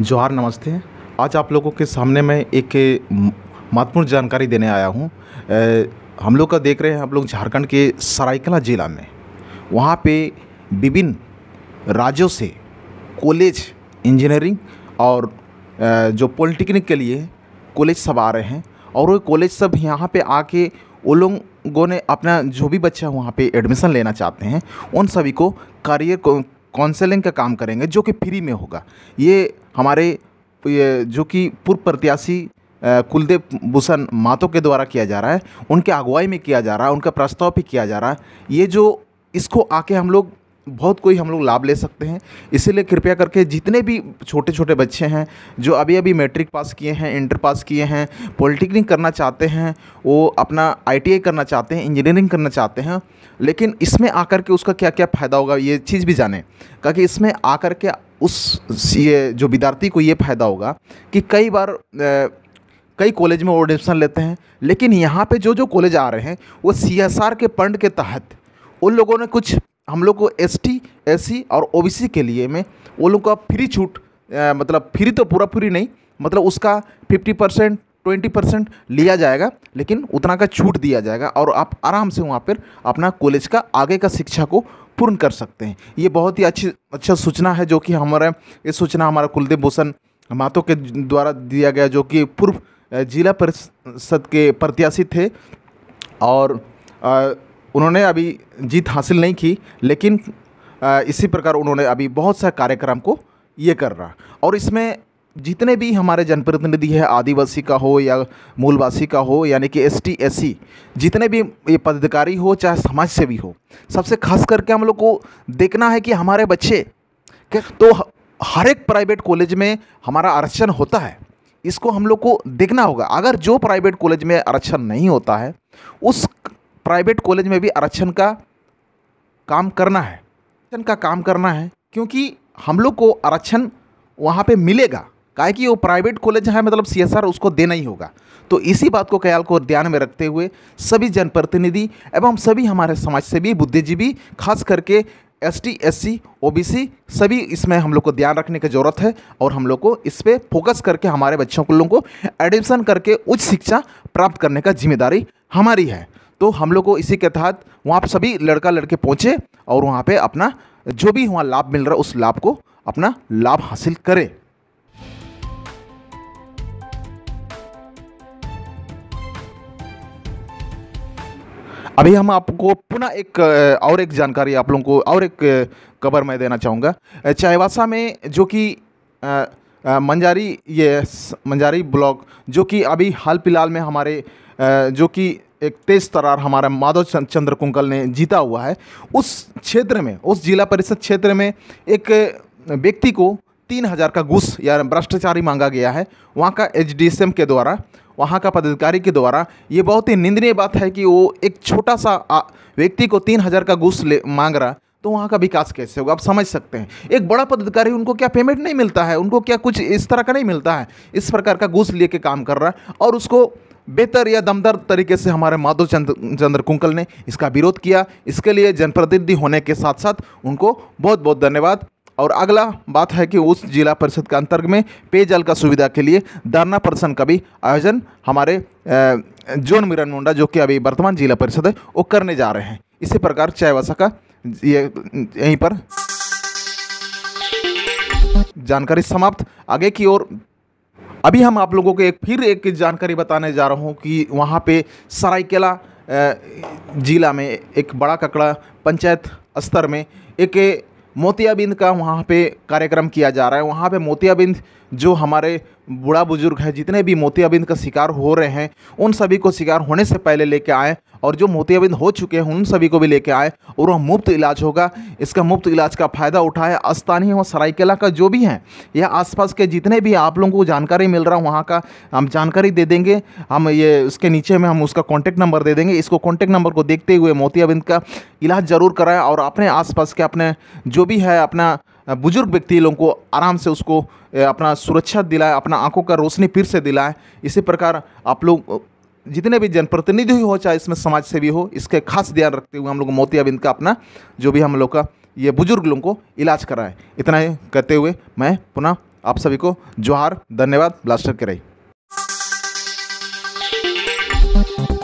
जोहार नमस्ते आज आप लोगों के सामने मैं एक महत्वपूर्ण जानकारी देने आया हूँ हम लोग का देख रहे हैं हम लोग झारखंड के सरायकला ज़िला में वहाँ पे विभिन्न राज्यों से कॉलेज इंजीनियरिंग और जो पॉलिटेक्निक के लिए कॉलेज सब आ रहे हैं और वो कॉलेज सब यहाँ पे आके वो लोगों ने अपना जो भी बच्चा वहाँ पे एडमिशन लेना चाहते हैं उन सभी को करियर काउंसलिंग का काम करेंगे जो कि फ्री में होगा ये हमारे ये जो कि पूर्व प्रत्याशी कुलदेव भूषण मातो के द्वारा किया जा रहा है उनके अगुवाई में किया जा रहा है उनका प्रस्ताव भी किया जा रहा है ये जो इसको आके हम लोग बहुत कोई हम लोग लाभ ले सकते हैं इसीलिए कृपया करके जितने भी छोटे छोटे बच्चे हैं जो अभी अभी मैट्रिक पास किए हैं इंटर पास किए हैं पॉलिटेक्निक करना चाहते हैं वो अपना आईटीआई करना चाहते हैं इंजीनियरिंग करना चाहते हैं लेकिन इसमें आकर के उसका क्या क्या फ़ायदा होगा ये चीज़ भी जाने क्योंकि इसमें आकर के उस ये जो विद्यार्थी को ये फ़ायदा होगा कि कई बार ए, कई कॉलेज में वो एडमिशन लेते हैं लेकिन यहाँ पे जो जो कॉलेज आ रहे हैं वो सी के पंड के तहत उन लोगों ने कुछ हम लोग को एस टी और ओ के लिए में वो लोग का फ्री छूट मतलब फ्री तो पूरा पूरी नहीं मतलब उसका फिफ्टी परसेंट ट्वेंटी परसेंट लिया जाएगा लेकिन उतना का छूट दिया जाएगा और आप आराम से वहाँ पर अपना कॉलेज का आगे का शिक्षा को पूर्ण कर सकते हैं ये बहुत ही अच्छी अच्छा सूचना है जो कि हमारा ये सूचना हमारा कुलदीप भूषण मातो के द्वारा दिया गया जो कि पूर्व जिला परिषद के प्रत्याशी थे और आ, उन्होंने अभी जीत हासिल नहीं की लेकिन आ, इसी प्रकार उन्होंने अभी बहुत सा कार्यक्रम को ये कर रहा और इसमें जितने भी हमारे जनप्रतिनिधि है आदिवासी का हो या मूलवासी का हो यानी कि एस टी एस सी जितने भी ये पदाधिकारी हो चाहे समाज से भी हो सबसे खास करके हम लोग को देखना है कि हमारे बच्चे तो हर एक प्राइवेट कॉलेज में हमारा आरक्षण होता है इसको हम लोग को देखना होगा अगर जो प्राइवेट कॉलेज में आरक्षण नहीं होता है उस प्राइवेट कॉलेज में भी आरक्षण का काम करना है आरक्षण का काम करना है क्योंकि हम लोग को आरक्षण वहाँ पे मिलेगा काहे कि वो प्राइवेट कॉलेज है मतलब सी उसको देना ही होगा तो इसी बात को ख्याल को ध्यान में रखते हुए सभी जनप्रतिनिधि एवं सभी हमारे समाज सेवी बुद्धिजीवी खास करके S T S C O B C सभी इसमें हम लोग को ध्यान रखने की ज़रूरत है और हम लोग को इस पर फोकस करके हमारे बच्चों को लोगों को एडमिशन करके उच्च शिक्षा प्राप्त करने का जिम्मेदारी हमारी है तो हम लोग को इसी के तहत वहाँ पर सभी लड़का लड़के पहुँचे और वहाँ पर अपना जो भी वहाँ लाभ मिल रहा है उस लाभ को अपना लाभ हासिल करें अभी हम आपको पुनः एक और एक जानकारी आप लोगों को और एक खबर मैं देना चाहूँगा चाईवासा में जो कि मंजारी ये मंजारी ब्लॉक जो कि अभी हाल फिलहाल में हमारे जो कि एक तेज तरार हमारा माधव चंद्र कुंकल ने जीता हुआ है उस क्षेत्र में उस जिला परिषद क्षेत्र में एक व्यक्ति को तीन हज़ार का घुस या भ्रष्टाचारी मांगा गया है वहाँ का एच के द्वारा वहाँ का पदाधिकारी के द्वारा ये बहुत ही निंदनीय बात है कि वो एक छोटा सा व्यक्ति को तीन हज़ार का घूस ले मांग रहा तो वहाँ का विकास कैसे होगा आप समझ सकते हैं एक बड़ा पदाधिकारी उनको क्या पेमेंट नहीं मिलता है उनको क्या कुछ इस तरह का नहीं मिलता है इस प्रकार का घूस ले के काम कर रहा है और उसको बेहतर या दमदार तरीके से हमारे माधव चंद्र चंद्र कुंकल ने इसका विरोध किया इसके लिए जनप्रतिनिधि होने के साथ साथ उनको बहुत बहुत धन्यवाद और अगला बात है कि उस जिला परिषद के अंतर्गत में पेयजल का सुविधा के लिए धरना प्रदर्शन का भी आयोजन हमारे जोन मिरन मुंडा जो कि अभी वर्तमान जिला परिषद है वो करने जा रहे हैं इसी प्रकार चायवासा का ये यहीं पर जानकारी समाप्त आगे की ओर अभी हम आप लोगों को एक फिर एक जानकारी बताने जा रहा हूँ कि वहाँ पे सरायकेला जिला में एक बड़ा ककड़ा पंचायत स्तर में एक मोतियाबिंद का वहाँ पे कार्यक्रम किया जा रहा है वहाँ पे मोतियाबिंद जो हमारे बूढ़ा बुजुर्ग है जितने भी मोतियाबिंद का शिकार हो रहे हैं उन सभी को शिकार होने से पहले लेके आएँ और जो मोतियाबिंद हो चुके हैं उन सभी को भी लेके आए और वह मुफ्त इलाज होगा इसका मुफ्त इलाज का फ़ायदा उठाए स्थानीय और सरायकेला का जो भी है या आसपास के जितने भी आप लोगों को जानकारी मिल रहा है वहाँ का हम जानकारी दे देंगे हम ये उसके नीचे में हम उसका कॉन्टैक्ट नंबर दे देंगे इसको कॉन्टैक्ट नंबर को देखते हुए मोतियाबिंद का इलाज ज़रूर कराएँ और अपने आसपास के अपने जो भी है अपना बुज़ुर्ग व्यक्ति लोगों को आराम से उसको अपना सुरक्षा दिलाए अपना आँखों का रोशनी फिर से दिलाए इसी प्रकार आप लोग जितने भी जनप्रतिनिधि हो चाहे इसमें समाज सेवी हो इसके खास ध्यान रखते हुए हम लोग मोतियाबिंद का अपना जो भी हम लोग का ये बुजुर्ग लोगों को इलाज कराएं इतना ही कहते हुए मैं पुनः आप सभी को जोहार धन्यवाद ब्लास्टर के रही